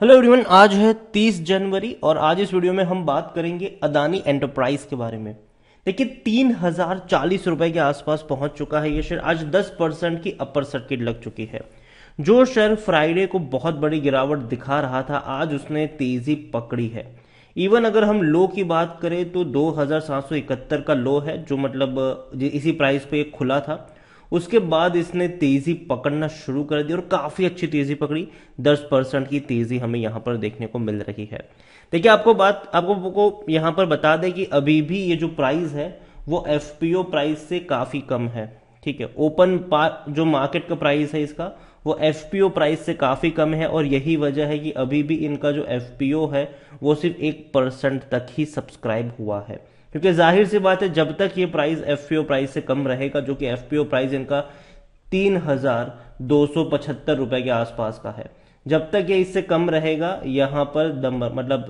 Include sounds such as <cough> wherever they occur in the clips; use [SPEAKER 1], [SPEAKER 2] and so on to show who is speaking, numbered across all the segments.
[SPEAKER 1] hello everyone आज है 30 जनवरी और आज इस वीडियो में हम बात करेंगे अदानी एंटरप्राइज के बारे में देखिए तीन हजार चालीस रुपए के आसपास पहुंच चुका है ये शेयर आज 10 परसेंट की अपर सर्किट लग चुकी है जो शेयर फ्राइडे को बहुत बड़ी गिरावट दिखा रहा था आज उसने तेजी पकड़ी है इवन अगर हम लो की बात करें तो दो का लो है जो मतलब इसी प्राइस पे खुला था उसके बाद इसने तेजी पकड़ना शुरू कर दी और काफ़ी अच्छी तेज़ी पकड़ी दस परसेंट की तेज़ी हमें यहाँ पर देखने को मिल रही है देखिए आपको बात आपको को यहाँ पर बता दें कि अभी भी ये जो प्राइस है वो एफ प्राइस से काफ़ी कम है ठीक है ओपन जो मार्केट का प्राइस है इसका वो एफ प्राइस से काफ़ी कम है और यही वजह है कि अभी भी इनका जो एफ है वो सिर्फ एक परसेंट तक ही सब्सक्राइब हुआ है क्योंकि जाहिर सी बात है जब तक ये प्राइस एफ प्राइस से कम रहेगा जो कि एफ प्राइस इनका तीन हजार दो सौ पचहत्तर रुपए के आसपास का है जब तक ये इससे कम रहेगा यहाँ पर दम मतलब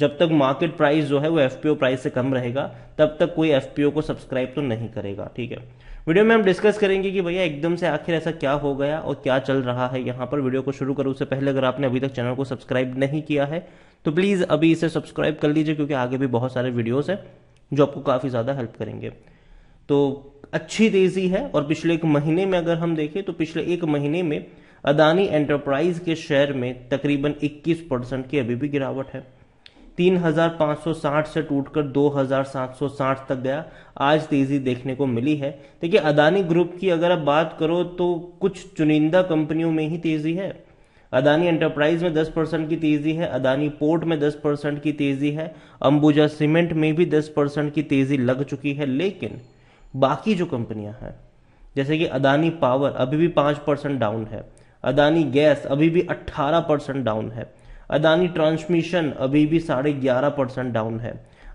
[SPEAKER 1] जब तक मार्केट प्राइस जो है वो एफ प्राइस से कम रहेगा तब तक कोई एफ को सब्सक्राइब तो नहीं करेगा ठीक है वीडियो में हम डिस्कस करेंगे कि भैया एकदम से आखिर ऐसा क्या हो गया और क्या चल रहा है यहाँ पर वीडियो को शुरू करो उससे पहले अगर आपने अभी तक चैनल को सब्सक्राइब नहीं किया है तो प्लीज़ अभी इसे सब्सक्राइब कर लीजिए क्योंकि आगे भी बहुत सारे वीडियोज़ हैं जो आपको काफ़ी ज़्यादा हेल्प करेंगे तो अच्छी तेज़ी है और पिछले एक महीने में अगर हम देखें तो पिछले एक महीने में अदानी एंटरप्राइज के शेयर में तकरीबन 21 परसेंट की अभी भी गिरावट है 3,560 से टूटकर 2,760 तक गया आज तेजी देखने को मिली है देखिए अदानी ग्रुप की अगर आप बात करो तो कुछ चुनिंदा कंपनियों में ही तेजी है अदानी एंटरप्राइज में 10 परसेंट की तेजी है अदानी पोर्ट में 10 परसेंट की तेजी है अंबुजा सीमेंट में भी 10 परसेंट की तेजी लग चुकी है लेकिन बाकी जो कंपनियां हैं जैसे कि अदानी पावर अभी भी पाँच परसेंट डाउन है अदानी गैस अभी भी अट्ठारह परसेंट डाउन है अदानी ट्रांसमिशन अभी भी साढ़े ग्यारह परसेंट डाउन है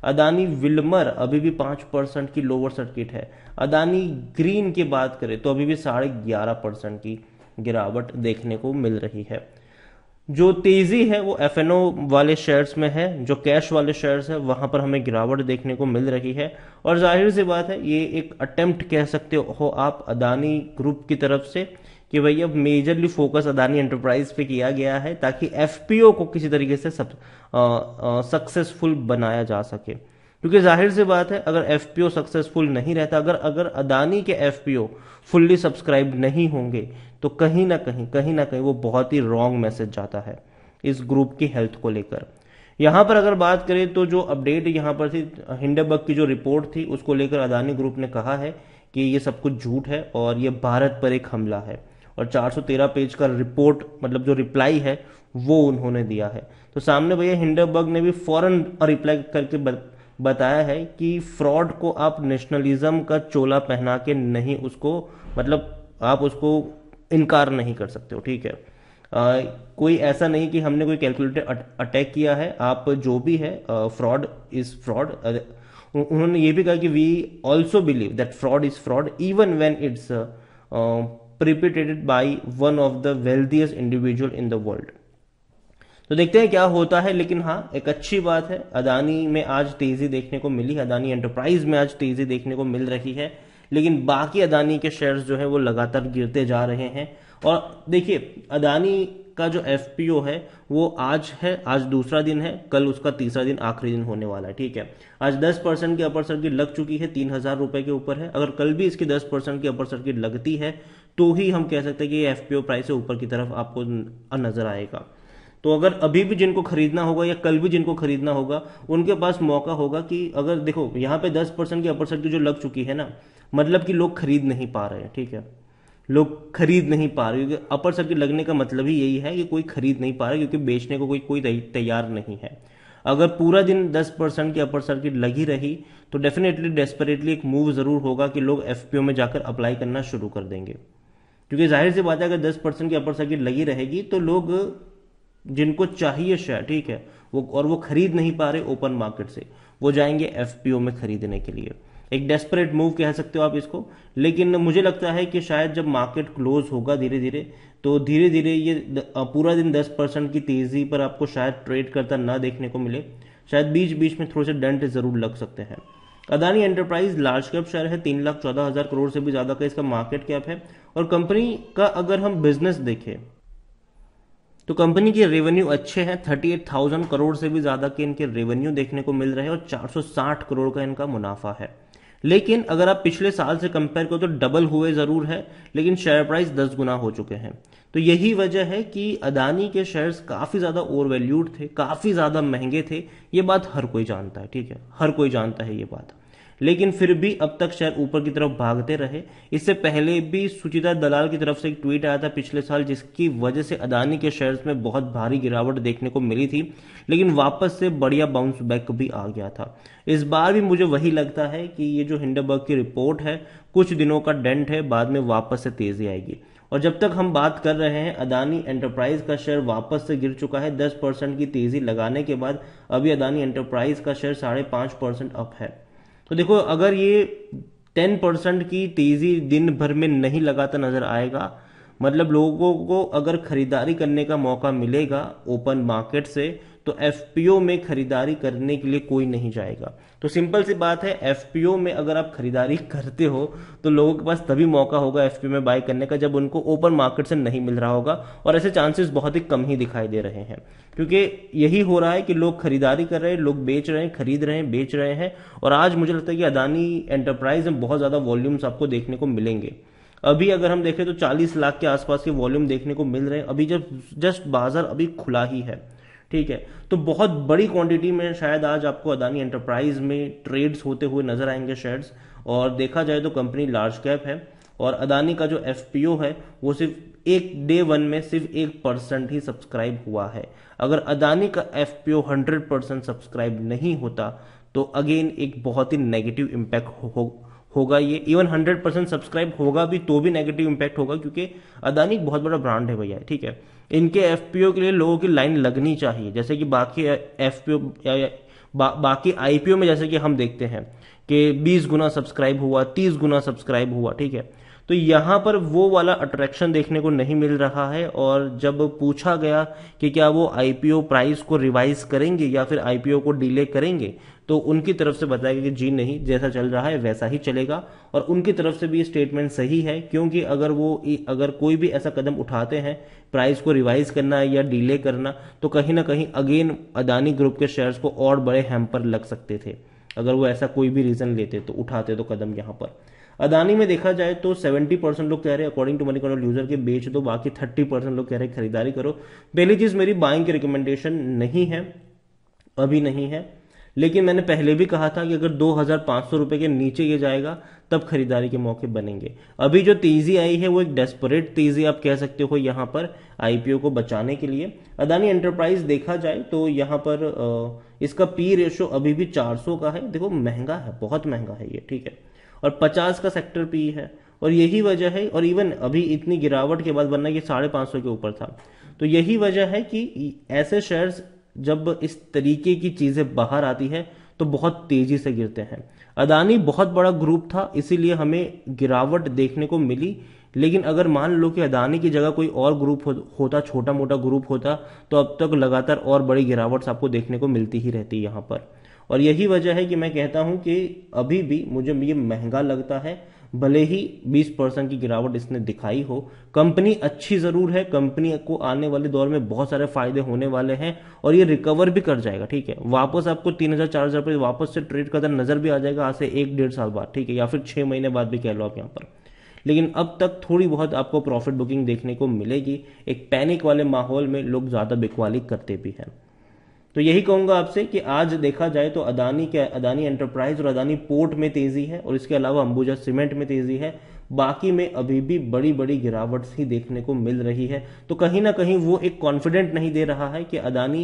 [SPEAKER 1] अदानी विलमर अभी भी पांच परसेंट की लोअर सर्किट है अदानी ग्रीन की बात करें तो अभी भी साढ़े ग्यारह परसेंट की गिरावट देखने को मिल रही है जो तेज़ी है वो एफ वाले शेयर्स में है जो कैश वाले शेयर्स है वहां पर हमें गिरावट देखने को मिल रही है और जाहिर सी बात है ये एक अटेम्प्ट कह सकते हो आप अदानी ग्रुप की तरफ से कि भाई अब मेजरली फोकस अदानी एंटरप्राइज पे किया गया है ताकि एफ को किसी तरीके से सक्सेसफुल बनाया जा सके क्योंकि जाहिर सी बात है अगर एफ सक्सेसफुल नहीं रहता अगर अगर अदानी के एफ फुल्ली सब्सक्राइब नहीं होंगे तो कहीं ना कहीं कहीं ना कहीं वो बहुत ही रॉन्ग मैसेज जाता है इस ग्रुप की हेल्थ को लेकर यहाँ पर अगर बात करें तो जो अपडेट यहाँ पर थी हिंडबर्ग की जो रिपोर्ट थी उसको लेकर अदानी ग्रुप ने कहा है कि ये सब कुछ झूठ है और ये भारत पर एक हमला है और 413 पेज का रिपोर्ट मतलब जो रिप्लाई है वो उन्होंने दिया है तो सामने भैया हिंडरबर्ग ने भी फॉरन रिप्लाई करके बताया है कि फ्रॉड को आप नेशनलिज्म का चोला पहना के नहीं उसको मतलब आप उसको इनकार नहीं कर सकते हो ठीक है आ, कोई ऐसा नहीं कि हमने कोई कैलकुलेटर अटैक किया है आप जो भी है फ्रॉड इज फ्रॉड उन्होंने ये भी कहा कि we also believe that fraud is fraud even when it's precipitated by one of the wealthiest individual in the world तो देखते हैं क्या होता है लेकिन हाँ एक अच्छी बात है अदानी में आज तेजी देखने को मिली अदानी एंटरप्राइज में आज तेजी देखने को मिल रही है लेकिन बाकी अदानी के शेयर्स जो है वो लगातार गिरते जा रहे हैं और देखिए अदानी का जो एफ है वो आज है आज दूसरा दिन है कल उसका तीसरा दिन आखिरी दिन होने वाला है ठीक है आज 10 परसेंट की अपर सर्किट लग चुकी है तीन हजार रुपए के ऊपर है अगर कल भी इसकी 10 परसेंट की अपर सर्किट लगती है तो ही हम कह सकते हैं कि ये एफ प्राइस ऊपर की तरफ आपको नजर आएगा तो अगर अभी भी जिनको खरीदना होगा या कल भी जिनको खरीदना होगा उनके पास मौका होगा कि अगर देखो यहाँ पे 10 परसेंट की अपर सर्किट जो लग चुकी है ना मतलब कि लोग खरीद नहीं पा रहे हैं ठीक है लोग खरीद नहीं पा रहे क्योंकि अपर सर्किट लगने का मतलब ही यही है कि कोई खरीद नहीं पा रहा क्योंकि बेचने को कोई कोई तैयार नहीं है अगर पूरा दिन 10 परसेंट की अपर सर्किट लगी रही तो डेफिनेटली डेस्परेटली एक मूव ज़रूर होगा कि लोग एफ में जाकर अप्लाई करना शुरू कर देंगे क्योंकि जाहिर सी बात है अगर 10 परसेंट की अपर सर्किट लगी रहेगी तो लोग जिनको चाहिए शेयर ठीक है वो और वो खरीद नहीं पा रहे ओपन मार्केट से वो जाएंगे एफ में खरीदने के लिए एक डेस्परेट मूव कह सकते हो आप इसको लेकिन मुझे लगता है कि शायद जब मार्केट क्लोज होगा धीरे धीरे तो धीरे धीरे ये पूरा दिन 10 परसेंट की तेज़ी पर आपको शायद ट्रेड करता ना देखने को मिले शायद बीच बीच में थोड़े से डंट ज़रूर लग सकते हैं Adani enterprise large cap share है तीन लाख चौदह हज़ार करोड़ से भी ज़्यादा का इसका मार्केट कैप है और कंपनी का अगर हम बिजनेस देखें तो कंपनी के रेवेन्यू अच्छे हैं थर्टी एट थाउजेंड करोड़ से भी ज़्यादा के इनके रेवेन्यू देखने को मिल रहे हैं और चार सौ साठ करोड़ का इनका मुनाफा है लेकिन अगर आप पिछले साल से कंपेयर करो तो डबल हुए ज़रूर है लेकिन शेयर प्राइस दस गुना हो चुके हैं तो यही वजह है कि अदानी के शेयर्स काफ़ी ज़्यादा ओवर वैल्यूड थे काफ़ी ज़्यादा महंगे थे ये बात हर कोई जानता है ठीक है हर कोई जानता है ये बात लेकिन फिर भी अब तक शेयर ऊपर की तरफ भागते रहे इससे पहले भी सुचिता दलाल की तरफ से एक ट्वीट आया था पिछले साल जिसकी वजह से अदानी के शेयर्स में बहुत भारी गिरावट देखने को मिली थी लेकिन वापस से बढ़िया बाउंस बैक भी आ गया था इस बार भी मुझे वही लगता है कि ये जो हिंडबर्ग की रिपोर्ट है कुछ दिनों का डेंट है बाद में वापस से तेजी आएगी और जब तक हम बात कर रहे हैं अदानी एंटरप्राइज का शेयर वापस से गिर चुका है दस परसेंट की तेजी लगाने के बाद अभी अदानी एंटरप्राइज का शेयर साढ़े पांच परसेंट अप है तो देखो अगर ये टेन परसेंट की तेजी दिन भर में नहीं लगाता नजर आएगा मतलब लोगों को अगर खरीदारी करने का मौका मिलेगा ओपन मार्केट से तो एफ में खरीदारी करने के लिए कोई नहीं जाएगा तो सिंपल सी बात है एफ में अगर आप खरीदारी <laughs> करते हो तो लोगों के पास तभी मौका होगा एफ में बाय करने का जब उनको ओपन मार्केट से नहीं मिल रहा होगा और ऐसे चांसेस बहुत ही कम ही दिखाई दे रहे हैं क्योंकि यही हो रहा है कि लोग खरीदारी कर रहे हैं लोग बेच रहे हैं खरीद रहे हैं बेच रहे हैं और आज मुझे लगता है कि अदानी एंटरप्राइज में बहुत ज़्यादा वॉल्यूम्स आपको देखने को मिलेंगे अभी अगर हम देखें तो 40 लाख के आसपास के वॉल्यूम देखने को मिल रहे हैं अभी जब जस्ट बाजार अभी खुला ही है ठीक है तो बहुत बड़ी क्वांटिटी में शायद आज आपको अदानी एंटरप्राइज में ट्रेड्स होते हुए नजर आएंगे शेयर्स और देखा जाए तो कंपनी लार्ज कैप है और अदानी का जो एफ है वो सिर्फ एक डे वन में सिर्फ एक परसेंट ही सब्सक्राइब हुआ है अगर अदानी का F P O hundred percent subscribe नहीं होता तो अगेन एक बहुत ही नेगेटिव इम्पैक्ट हो, होगा ये इवन हंड्रेड परसेंट सब्सक्राइब होगा भी तो भी नेगेटिव इम्पैक्ट होगा क्योंकि अदानी बहुत बड़ा ब्रांड है भैया ठीक है इनके एफ के लिए लोगों की लाइन लगनी चाहिए जैसे कि बाकी एफ बा, बाकी आईपीओ में जैसे कि हम देखते हैं कि बीस गुना सब्सक्राइब हुआ तीस गुना सब्सक्राइब हुआ ठीक है तो यहाँ पर वो वाला अट्रैक्शन देखने को नहीं मिल रहा है और जब पूछा गया कि क्या वो आईपीओ प्राइस को रिवाइज करेंगे या फिर आईपीओ को डिले करेंगे तो उनकी तरफ से बताया गया कि जी नहीं जैसा चल रहा है वैसा ही चलेगा और उनकी तरफ से भी स्टेटमेंट सही है क्योंकि अगर वो अगर कोई भी ऐसा कदम उठाते हैं प्राइस को रिवाइज करना या डिले करना तो कहीं ना कहीं अगेन अदानी ग्रुप के शेयर्स को और बड़े हैम्पर लग सकते थे अगर वो ऐसा कोई भी रीज़न लेते तो उठाते तो कदम यहाँ पर अदानी में देखा जाए तो 70 परसेंट लोग कह रहे हैं according to money control user के बेच दो बाकी 30 परसेंट लोग कह रहे हैं खरीदारी करो पहली चीज मेरी बाइंग की रिकमेंडेशन नहीं है अभी नहीं है लेकिन मैंने पहले भी कहा था कि अगर दो हज़ार रुपए के नीचे ये जाएगा तब खरीदारी के मौके बनेंगे अभी जो तेज़ी आई है वो एक डेस्परेट तेज़ी आप कह सकते हो यहाँ पर आईपीओ को बचाने के लिए अदानी एंटरप्राइज देखा जाए तो यहाँ पर इसका पी रेशो अभी भी 400 का है देखो महंगा है बहुत महंगा है ये ठीक है और पचास का सेक्टर पी है और यही वजह है और इवन अभी इतनी गिरावट के बाद वरना ये साढ़े पाँच सौ के ऊपर था तो यही वजह है कि ऐसे शेयर्स जब इस तरीके की चीज़ें बाहर आती है तो बहुत तेजी से गिरते हैं अदानी बहुत बड़ा ग्रुप था इसीलिए हमें गिरावट देखने को मिली लेकिन अगर मान लो कि अदानी की जगह कोई और ग्रुप हो, होता छोटा मोटा ग्रुप होता तो अब तक लगातार और बड़ी गिरावट आपको देखने को मिलती ही रहती यहाँ पर और यही वजह है कि मैं कहता हूं कि अभी भी मुझे ये महंगा लगता है भले ही 20 परसेंट की गिरावट इसने दिखाई हो कंपनी अच्छी ज़रूर है कंपनी को आने वाले दौर में बहुत सारे फायदे होने वाले हैं और ये रिकवर भी कर जाएगा ठीक है वापस आपको तीन हज़ार चार हज़ार रुपये वापस से ट्रेड करता नज़र भी आ जाएगा आज से एक डेढ़ साल बाद ठीक है या फिर छह महीने बाद भी कह लो आप यहाँ पर लेकिन अब तक थोड़ी बहुत आपको प्रॉफिट बुकिंग देखने को मिलेगी एक पैनिक वाले माहौल में लोग ज़्यादा बिकवाली करते भी हैं तो यही कहूंगा आपसे कि आज देखा जाए तो अदानी के अदानी एंटरप्राइज और अदानी पोर्ट में तेजी है और इसके अलावा अंबुजा सीमेंट में तेजी है बाकी में अभी भी बड़ी बड़ी गिरावट ही देखने को मिल रही है तो कहीं ना कहीं वो एक कॉन्फिडेंट नहीं दे रहा है कि अदानी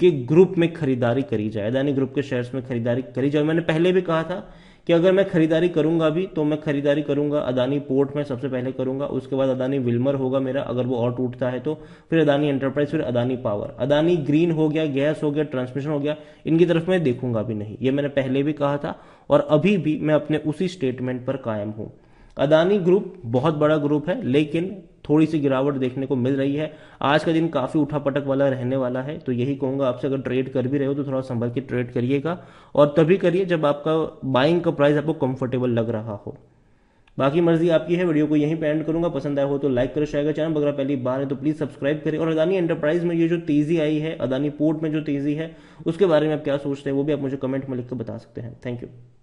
[SPEAKER 1] के ग्रुप में खरीदारी करी जाए अदानी ग्रुप के शेयर्स में खरीदारी करी जाए मैंने पहले भी कहा था कि अगर मैं खरीदारी करूंगा भी तो मैं खरीदारी करूंगा अदानी पोर्ट में सबसे पहले करूंगा उसके बाद अदानी विल्मर होगा मेरा अगर वो और टूटता है तो फिर अदानी एंटरप्राइज फिर अदानी पावर अदानी ग्रीन हो गया गैस हो गया ट्रांसमिशन हो गया इनकी तरफ मैं देखूंगा भी नहीं ये मैंने पहले भी कहा था और अभी भी मैं अपने उसी स्टेटमेंट पर कायम हूं अदानी ग्रुप बहुत बड़ा ग्रुप है लेकिन थोड़ी सी गिरावट देखने को मिल रही है आज का दिन काफ़ी उठा पटक वाला रहने वाला है तो यही कहूंगा आपसे अगर ट्रेड कर भी रहे हो तो थोड़ा संभल के ट्रेड करिएगा और तभी करिए जब आपका बाइंग का प्राइस आपको कंफर्टेबल लग रहा हो बाकी मर्जी आपकी है वीडियो को यहीं पे एंड करूंगा पसंद आया हो तो लाइक करो शेयर चैनल अगर पहली बार है तो प्लीज़ सब्सक्राइब करें और अदानी एंटरप्राइज में ये जो तेज़ी आई है अदानी पोर्ट में जो तेज़ी है उसके बारे में आप क्या सोचते हैं वो भी आप मुझे कमेंट में लिख कर बता सकते हैं थैंक यू